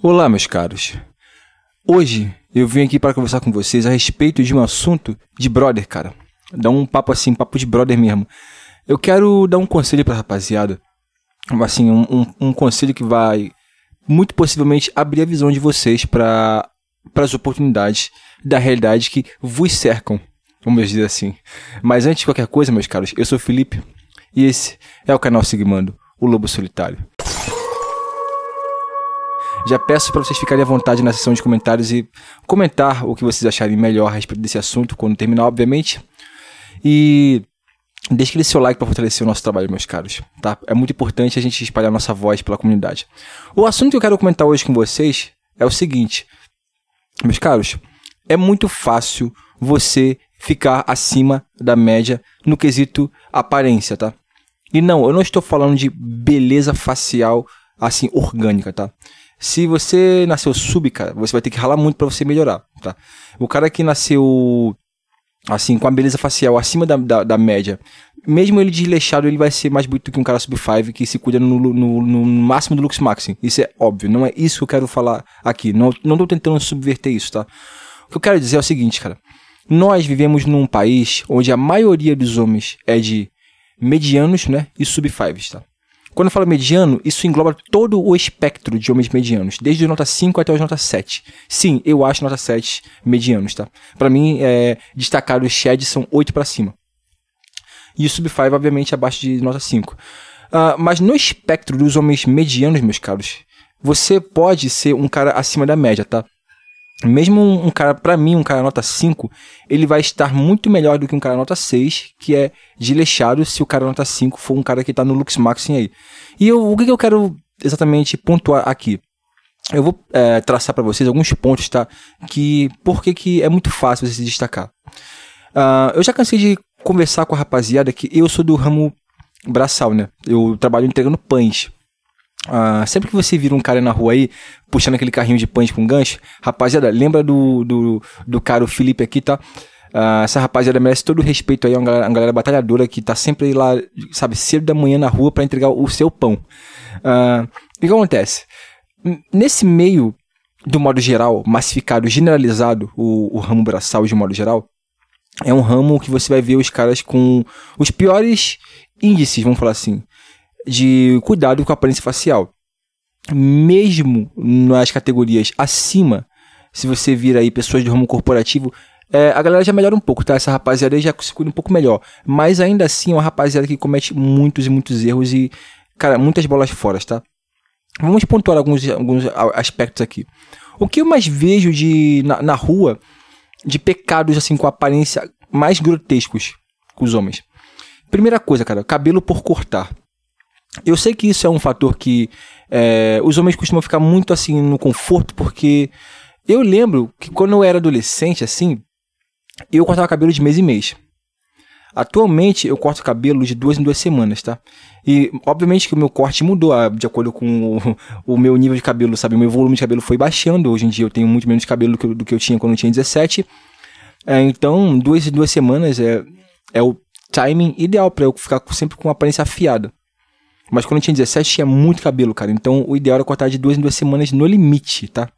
Olá, meus caros. Hoje eu vim aqui para conversar com vocês a respeito de um assunto de brother, cara. Dar um papo assim, papo de brother mesmo. Eu quero dar um conselho para rapaziada. Assim, um, um, um, conselho que vai muito possivelmente abrir a visão de vocês para as oportunidades da realidade que vos cercam, vamos dizer assim. Mas antes de qualquer coisa, meus caros, eu sou o Felipe e esse é o canal Sigmando, o Lobo Solitário. Já peço para vocês ficarem à vontade na seção de comentários e comentar o que vocês acharem melhor a respeito desse assunto quando terminar, obviamente. E deixe aquele seu like para fortalecer o nosso trabalho, meus caros, tá? É muito importante a gente espalhar nossa voz pela comunidade. O assunto que eu quero comentar hoje com vocês é o seguinte, meus caros, é muito fácil você ficar acima da média no quesito aparência, tá? E não, eu não estou falando de beleza facial assim orgânica, tá? Se você nasceu sub, cara, você vai ter que ralar muito para você melhorar, tá? O cara que nasceu assim, com a beleza facial acima da, da, da, média, mesmo ele desleixado, ele vai ser mais bonito que um cara sub-5 que se cuida no, no, no, máximo do Lux máximo. Isso é óbvio, não é isso que eu quero falar aqui. Não, não tô tentando subverter isso, tá? O que eu quero dizer é o seguinte, cara. Nós vivemos num país onde a maioria dos homens é de medianos, né, e sub-5s, tá? Quando eu falo mediano, isso engloba todo o espectro de homens medianos, desde nota 5 até os nota 7. Sim, eu acho nota 7 medianos, tá? Para mim, é, destacar os Shed são 8 para cima. E o Sub 5, obviamente, abaixo de nota 5. Uh, ah, mas no espectro dos homens medianos, meus caros, você pode ser um cara acima da média, tá? mesmo um, um cara, para mim, um cara nota 5, ele vai estar muito melhor do que um cara nota 6, que é desleixado se o cara nota 5 for um cara que tá no Lux Maxing aí. E eu, o que, que eu quero exatamente pontuar aqui? Eu vou é, traçar para vocês alguns pontos, tá? Que por que, que é muito fácil você se destacar. Uh, eu já cansei de conversar com a rapaziada que eu sou do ramo braçal, né? Eu trabalho entregando pães. Ah, sempre que você vira um cara na rua aí, puxando aquele carrinho de pães com gancho, rapaziada, lembra do, do, do cara, o Felipe aqui, tá? Ah, essa rapaziada merece todo o respeito aí, é uma galera, uma galera batalhadora que tá sempre lá, sabe, cedo da manhã na rua para entregar o seu pão. e ah, o que acontece? Nesse meio, do modo geral, massificado, generalizado, o, o ramo braçal de modo geral, é um ramo que você vai ver os caras com os piores índices, vamos falar assim, de cuidado com a aparência facial. Mesmo nas categorias acima, se você vir aí pessoas de ramo corporativo, é, a galera já melhora um pouco, tá? Essa rapaziada aí já se cuida um pouco melhor. Mas ainda assim é uma rapaziada que comete muitos e muitos erros e, cara, muitas bolas fora, tá? Vamos pontuar alguns, alguns aspectos aqui. O que eu mais vejo de, na, na rua de pecados assim com aparência mais grotescos com os homens? Primeira coisa, cara, cabelo por cortar. Eu sei que isso é um fator que é, os homens costumam ficar muito assim no conforto, porque eu lembro que quando eu era adolescente, assim, eu cortava cabelo de mês em mês. Atualmente eu corto cabelo de duas em duas semanas, tá? E obviamente que o meu corte mudou ah, de acordo com o, o meu nível de cabelo, sabe? O meu volume de cabelo foi baixando. Hoje em dia eu tenho muito menos cabelo do que, do que eu tinha quando eu tinha 17. É, então, duas em duas semanas é, é o timing ideal para eu ficar sempre com a aparência afiada. Mas quando eu tinha 17, tinha muito cabelo, cara. Então o ideal era cortar de duas em duas semanas no limite, tá?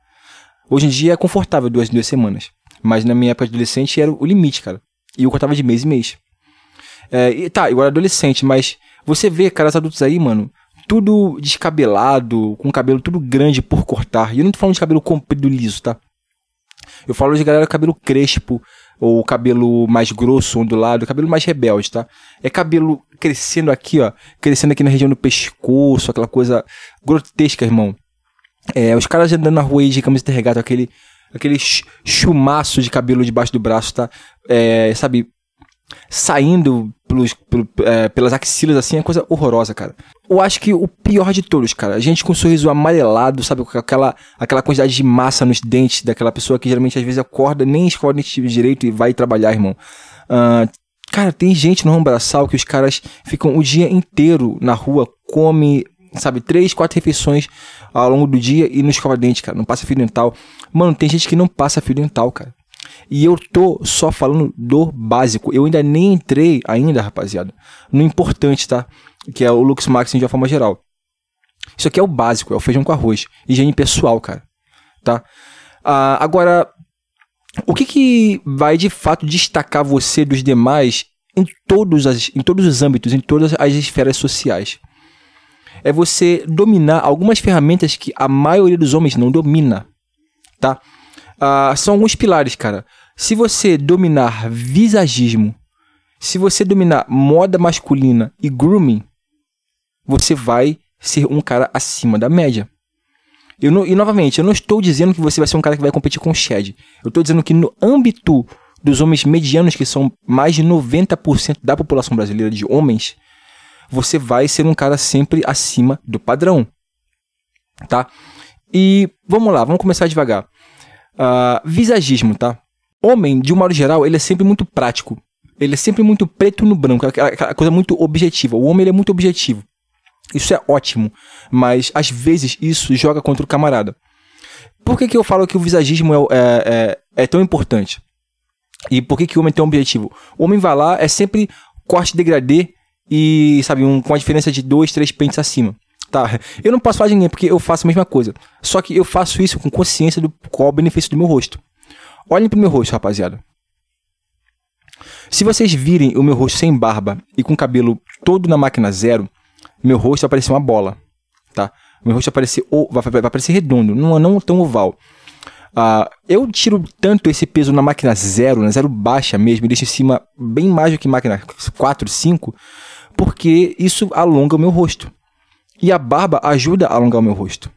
Hoje em dia é confortável duas em duas semanas. Mas na minha época de adolescente era o limite, cara. E eu cortava de mês em mês. É, e tá, eu era adolescente, mas você vê caras adultos aí, mano, tudo descabelado, com cabelo tudo grande por cortar. E eu não tô falando de cabelo comprido liso, tá? Eu falo de galera com cabelo crespo, ou cabelo mais grosso, ondulado, cabelo mais rebelde, tá? É cabelo crescendo aqui, ó, crescendo aqui na região do pescoço, aquela coisa grotesca, irmão. É, os caras andando na rua aí de camisa de regata, aquele, aquele chumaço de cabelo debaixo do braço, tá? É, sabe, saindo pelos, é, pelas axilas, assim, é coisa horrorosa, cara. Eu acho que o pior de todos, cara, a gente com um sorriso amarelado, sabe, com aquela, aquela quantidade de massa nos dentes daquela pessoa que geralmente às vezes acorda, nem escolhe nem tipo direito e vai trabalhar, irmão. Uh, cara, tem gente no Rambraçal que os caras ficam o dia inteiro na rua, come, sabe, três, quatro refeições ao longo do dia e não escova dente, cara, não passa fio dental. Mano, tem gente que não passa fio dental, cara. E eu tô só falando do básico. Eu ainda nem entrei ainda, rapaziada, no importante, tá? Que é o Lux Max de uma forma geral. Isso aqui é o básico, é o feijão com arroz. Higiene pessoal, cara. Tá? Ah, agora, o que, que vai de fato destacar você dos demais em todos, as, em todos os âmbitos, em todas as esferas sociais? É você dominar algumas ferramentas que a maioria dos homens não domina, tá? Ah, são alguns pilares, cara. Se você dominar visagismo, se você dominar moda masculina e grooming, você vai ser um cara acima da média. Não, e novamente, eu não estou dizendo que você vai ser um cara que vai competir com o Shed. Eu estou dizendo que no âmbito dos homens medianos, que são mais de 90% da população brasileira de homens, você vai ser um cara sempre acima do padrão. Tá? E vamos lá, vamos começar devagar. Uh, visagismo, tá? Homem, de um modo geral, ele é sempre muito prático. Ele é sempre muito preto no branco, aquela coisa muito objetiva. O homem ele é muito objetivo. Isso é ótimo, mas às vezes isso joga contra o camarada. Por que, que eu falo que o visagismo é, é, é, é tão importante? E por que, que o homem é tem um objetivo? O homem vai lá, é sempre corte degradê e, sabe, um, com a diferença de dois, três pentes acima tá? Eu não posso falar de ninguém porque eu faço a mesma coisa. Só que eu faço isso com consciência do qual é o benefício do meu rosto. Olhem pro meu rosto, rapaziada. Se vocês virem o meu rosto sem barba e com cabelo todo na máquina zero, meu rosto vai parecer uma bola, tá? Meu rosto vai parecer, vai, parecer redondo, não, não tão oval. Uh, eu tiro tanto esse peso na máquina zero, na zero baixa mesmo, e deixo em cima bem mais do que máquina 4, 5, porque isso alonga o meu rosto. E a barba ajuda a alongar o meu rosto.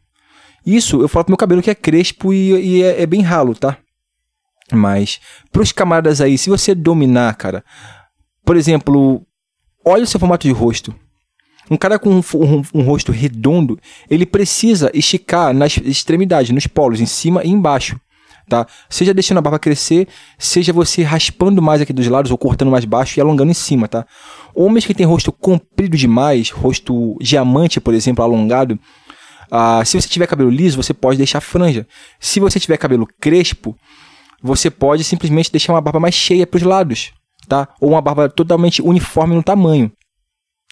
Isso eu falo pro meu cabelo que é crespo e, e é, é, bem ralo, tá? Mas, pros camaradas aí, se você dominar, cara, por exemplo, olha o seu formato de rosto. Um cara com um, um, um rosto redondo, ele precisa esticar nas extremidades, nos polos, em cima e embaixo tá? Seja deixando a barba crescer, seja você raspando mais aqui dos lados ou cortando mais baixo e alongando em cima, tá? Homens que têm rosto comprido demais, rosto diamante, por exemplo, alongado, ah, se você tiver cabelo liso, você pode deixar franja. Se você tiver cabelo crespo, você pode simplesmente deixar uma barba mais cheia para os lados, tá? Ou uma barba totalmente uniforme no tamanho.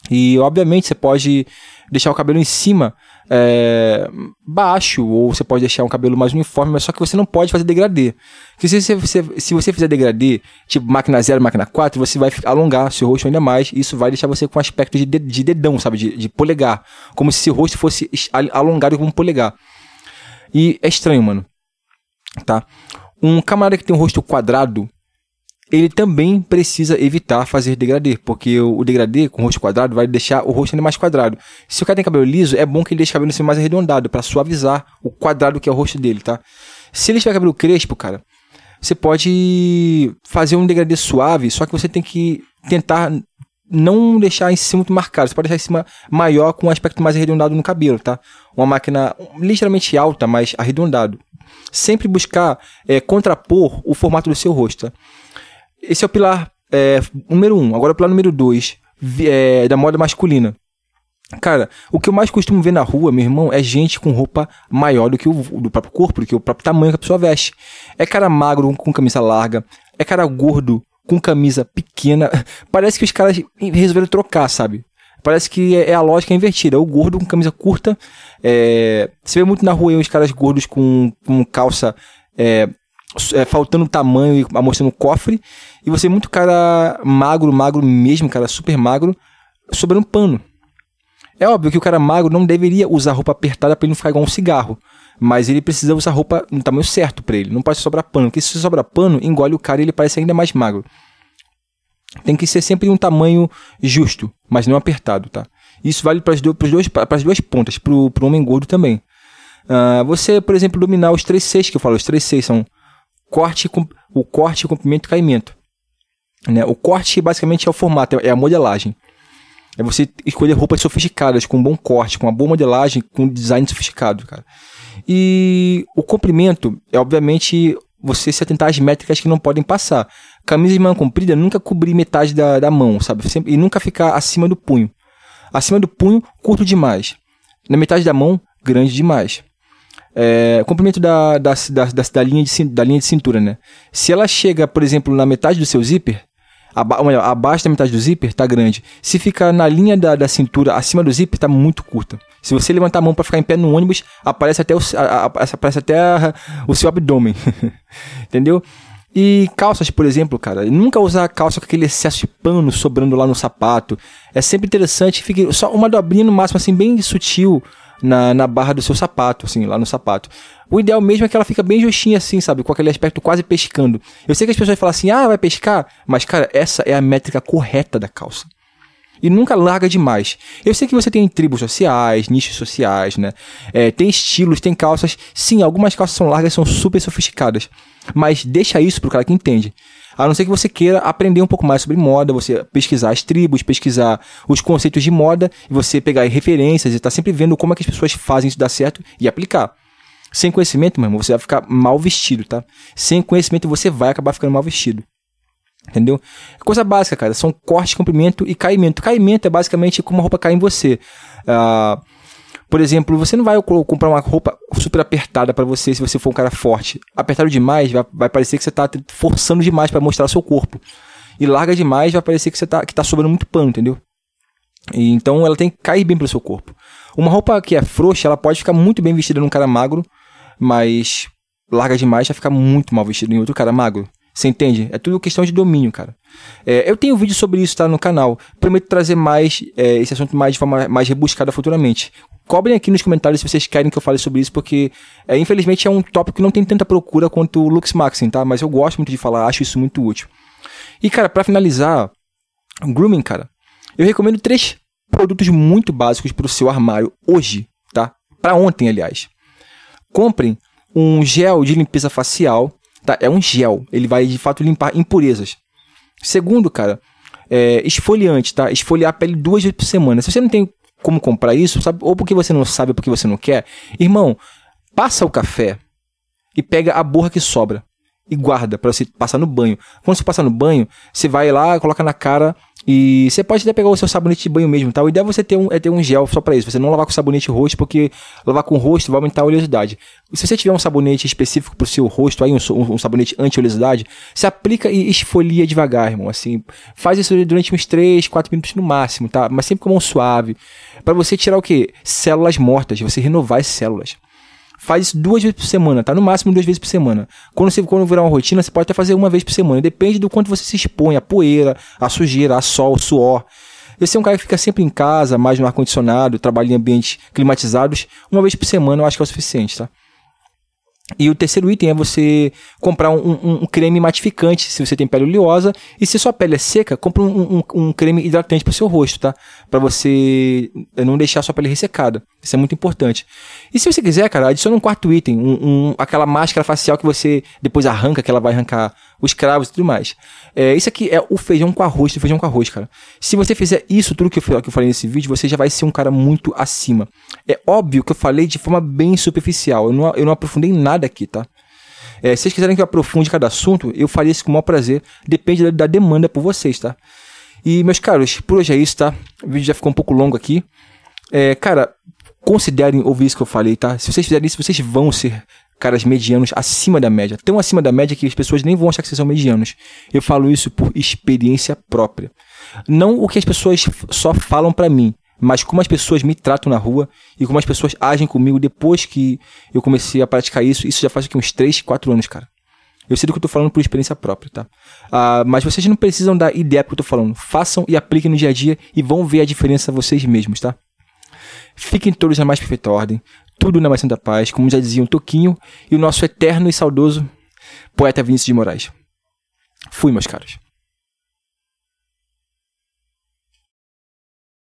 E obviamente você pode deixar o cabelo em cima é, baixo, ou você pode deixar um cabelo mais uniforme, mas só que você não pode fazer degradê. Porque se você, se, se você fizer degradê, tipo máquina 0, máquina 4, você vai alongar seu rosto ainda mais, e isso vai deixar você com aspecto de, de dedão, sabe? De, de polegar. Como se seu rosto fosse alongado como um polegar. E é estranho, mano. Tá? Um camarada que tem um rosto quadrado, ele também precisa evitar fazer degradê, porque o degradê com o rosto quadrado vai deixar o rosto ainda mais quadrado. Se o cara tem cabelo liso, é bom que ele deixe o cabelo assim mais arredondado para suavizar o quadrado que é o rosto dele, tá? Se ele tiver cabelo crespo, cara, você pode fazer um degradê suave, só que você tem que tentar não deixar em cima muito marcado. Você pode deixar em cima maior com um aspecto mais arredondado no cabelo, tá? Uma máquina ligeiramente alta, mas arredondado. Sempre buscar é, contrapor o formato do seu rosto. Tá? Esse é o pilar é, número um. Agora o pilar número dois é, da moda masculina. Cara, o que eu mais costumo ver na rua, meu irmão, é gente com roupa maior do que o do próprio corpo, do que o próprio tamanho que a pessoa veste. É cara magro com camisa larga, é cara gordo com camisa pequena. Parece que os caras resolveram trocar, sabe? Parece que é, é a lógica invertida. O gordo com camisa curta. É... Você vê muito na rua aí os caras gordos com, com calça é, é, faltando tamanho e amostrando o cofre. E você é muito cara magro, magro mesmo, cara super magro, sobrando pano. É óbvio que o cara magro não deveria usar roupa apertada para ele não ficar igual um cigarro. Mas ele precisa usar roupa no tamanho certo para ele. Não pode sobrar pano, porque se sobrar pano, engole o cara e ele parece ainda mais magro. Tem que ser sempre um tamanho justo, mas não apertado, tá? Isso vale para as do, duas pontas, para o homem gordo também. Uh, você, por exemplo, dominar os 3 6 que eu falo, os 3 6 são corte, o corte, comprimento e caimento. Né? O corte basicamente é o formato, é a modelagem. É você escolher roupas sofisticadas, com um bom corte, com uma boa modelagem, com um design sofisticado, cara. E o comprimento é, obviamente, você se atentar às métricas que não podem passar. Camisa de manga comprida nunca cobrir metade da, da mão, sabe? Sempre, e nunca ficar acima do punho. Acima do punho, curto demais. Na metade da mão, grande demais é, comprimento da, da, da, da, linha de, da linha de cintura, né? Se ela chega, por exemplo, na metade do seu zíper, aba, melhor, abaixo da metade do zíper, tá grande. Se ficar na linha da, da cintura, acima do zíper, tá muito curta. Se você levantar a mão para ficar em pé no ônibus, aparece até o, a, a, aparece até a, o seu abdômen. Entendeu? E calças, por exemplo, cara, nunca usar calça com aquele excesso de pano sobrando lá no sapato. É sempre interessante, fique só uma dobrinha no máximo, assim, bem sutil, na, na barra do seu sapato, assim, lá no sapato. O ideal mesmo é que ela fica bem justinha assim, sabe? Com aquele aspecto quase pescando. Eu sei que as pessoas falam assim, ah, vai pescar. Mas, cara, essa é a métrica correta da calça. E nunca larga demais. Eu sei que você tem tribos sociais, nichos sociais, né? É, tem estilos, tem calças. Sim, algumas calças são largas, são super sofisticadas. Mas deixa isso pro cara que entende. A não ser que você queira aprender um pouco mais sobre moda, você pesquisar as tribos, pesquisar os conceitos de moda, e você pegar referências e estar tá sempre vendo como é que as pessoas fazem isso dar certo e aplicar. Sem conhecimento, meu irmão, você vai ficar mal vestido, tá? Sem conhecimento, você vai acabar ficando mal vestido. Entendeu? Coisa básica, cara. São corte, comprimento e caimento. Caimento é basicamente como a roupa cai em você. Ah, por exemplo, você não vai comprar uma roupa super apertada para você se você for um cara forte. Apertado demais, vai, vai parecer que você tá forçando demais para mostrar o seu corpo. E larga demais, vai parecer que você tá, que tá sobrando muito pano, entendeu? E, então ela tem que cair bem pro seu corpo. Uma roupa que é frouxa, ela pode ficar muito bem vestida num cara magro, mas larga demais, vai ficar muito mal vestida em outro cara magro. Você entende? É tudo questão de domínio, cara. É, eu tenho um vídeo sobre isso, tá? No canal. Prometo trazer mais é, esse assunto mais de forma mais rebuscada futuramente. Cobrem aqui nos comentários se vocês querem que eu fale sobre isso, porque é, infelizmente é um tópico que não tem tanta procura quanto o Lux Maxing, tá? Mas eu gosto muito de falar, acho isso muito útil. E, cara, para finalizar, grooming, cara, eu recomendo três produtos muito básicos para o seu armário hoje, tá? Para ontem, aliás. Comprem um gel de limpeza facial Tá? É um gel. Ele vai de fato limpar impurezas. Segundo, cara, é esfoliante, tá? Esfoliar a pele duas vezes por semana. Se você não tem como comprar isso, sabe? Ou porque você não sabe, ou porque você não quer, irmão, passa o café e pega a borra que sobra e guarda para você passar no banho. Quando você passar no banho, você vai lá, coloca na cara e você pode até pegar o seu sabonete de banho mesmo, tá? O ideal é você ter um, é ter um gel só para isso. Você não lavar com sabonete rosto, porque lavar com rosto vai aumentar a oleosidade. E se você tiver um sabonete específico pro seu rosto, aí um, um, um sabonete anti-oleosidade, se aplica e esfolia devagar, irmão. Assim, faz isso durante uns 3, 4 minutos no máximo, tá? Mas sempre com a mão suave. para você tirar o quê? Células mortas, você renovar as células. Faz duas vezes por semana, tá? No máximo duas vezes por semana. Quando você quando virar uma rotina, você pode até fazer uma vez por semana. Depende do quanto você se expõe, a poeira, a sujeira, a sol, o suor. Esse é um cara que fica sempre em casa, mais no ar-condicionado, trabalha em ambientes climatizados. Uma vez por semana eu acho que é o suficiente, tá? E o terceiro item é você comprar um, um, um, creme matificante, se você tem pele oleosa. E se sua pele é seca, compra um, um creme hidratante para o seu rosto, tá? Para você eh, não deixar sua pele ressecada. Isso é muito importante. E se você quiser, cara, adiciona um quarto item, aquela máscara facial que você depois arranca, que ela vai arrancar os cravos e tudo mais. É, isso aqui é o feijão com arroz, o feijão com arroz, cara. Se você fizer isso, tudo que eu, que eu falei nesse vídeo, você já vai ser um cara muito acima. É óbvio que eu falei de forma bem superficial, eu não, eu não aprofundei nada aqui, tá? É, se vocês quiserem que eu aprofunde cada assunto, eu faria isso com o maior prazer. Depende da, da demanda por vocês, tá? E, meus caros, por hoje é isso, tá? O vídeo já ficou um pouco longo aqui. É, cara, considerem ouvir isso que eu falei, tá? Se vocês fizerem isso, vocês vão ser caras medianos acima da média, tão acima da média que as pessoas nem vão achar que vocês são medianos. Eu falo isso por experiência própria. Não o que as pessoas só falam para mim, mas como as pessoas me tratam na rua e como as pessoas agem comigo depois que eu comecei a praticar isso, isso já faz aqui uns 3, 4 anos, cara. Eu sei do que eu tô falando por experiência própria, tá? Ah, mas vocês não precisam dar ideia do que eu tô falando. Façam e apliquem no dia a dia e vão ver a diferença vocês mesmos, tá? Fiquem todos na mais perfeita ordem, tudo na mais santa paz, como já diziam Toquinho e o nosso eterno e saudoso poeta Vinícius de Moraes. Fui, meus caros.